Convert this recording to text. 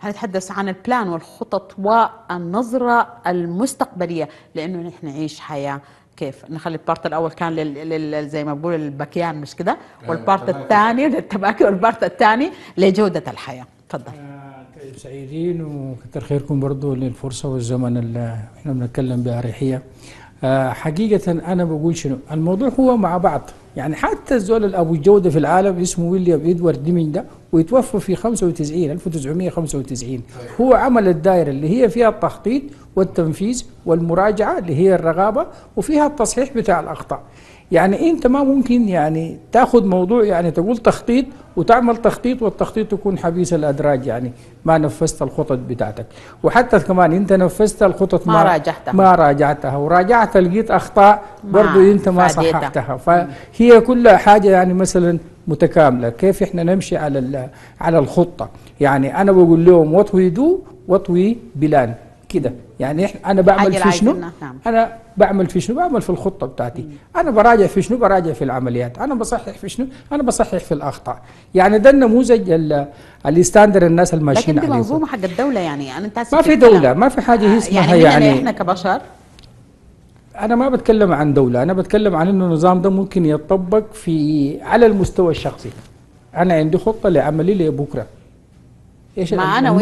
حنتحدث عن البلان والخطط والنظرة المستقبلية لأنه نحن نعيش حياة كيف نخلي البارت الاول كان لل... لل... زي ما بقول البكيان مش كده آه، والبارت الثاني للتباكي والبارت الثاني لجوده الحياه تفضل آه، طيب سعيدين وكتر خيركم برضو للفرصه والزمن اللي احنا بنتكلم باريحيه آه، حقيقه انا بقول شنو الموضوع هو مع بعض يعني حتى الزول الأبو الجودة في العالم اسمه ويليام إدوارد ديمينج ده ويتوفى في 95 1995 طيب. هو عمل الدائرة اللي هي فيها التخطيط والتنفيذ والمراجعة اللي هي الرغابة وفيها التصحيح بتاع الأخطاء يعني أنت ما ممكن يعني تاخذ موضوع يعني تقول تخطيط وتعمل تخطيط والتخطيط تكون حبيس الأدراج يعني ما نفذت الخطط بتاعتك وحتى كمان أنت نفذت الخطط ما, ما راجعتها ما راجعتها وراجعت لقيت أخطاء برضه أنت ما صححتها فهي هي كلها حاجة يعني مثلا متكاملة كيف احنا نمشي على على الخطة يعني أنا بقول لهم وات وي دو وات وي بلان كده يعني احنا أنا بعمل في شنو نعم. أنا بعمل في شنو بعمل في الخطة بتاعتي مم. أنا براجع في شنو براجع في العمليات أنا بصحح في شنو أنا بصحح في الأخطاء يعني ده النموذج الستاندر الناس الماشيين لكن دي منظومة حق الدولة يعني يعني أنت ما في دولة ما في حاجة آه، اسمها يعني, يعني احنا كبشر انا ما بتكلم عن دوله انا بتكلم عن انه النظام ده ممكن يتطبق في على المستوى الشخصي انا عندي خطه لعملي لبكره ايش مع